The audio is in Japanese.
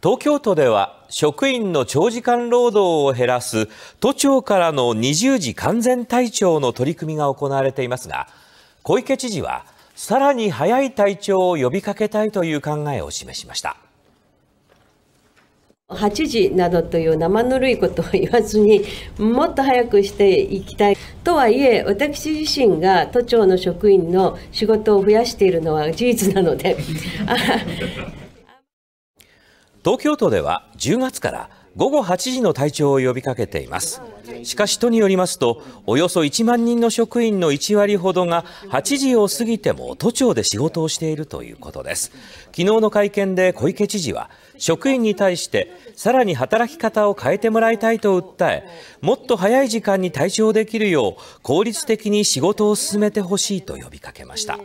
東京都では職員の長時間労働を減らす都庁からの20時完全退庁の取り組みが行われていますが小池知事はさらに早い退庁を呼びかけたいという考えを示しました8時などという生ぬるいことを言わずにもっと早くしていきたいとはいえ私自身が都庁の職員の仕事を増やしているのは事実なので東京都では10月から午後8時の体調を呼びかけていますしかし都によりますとおよそ1万人の職員の1割ほどが8時を過ぎても都庁で仕事をしているということです昨日の会見で小池知事は職員に対してさらに働き方を変えてもらいたいと訴えもっと早い時間に退場できるよう効率的に仕事を進めてほしいと呼びかけました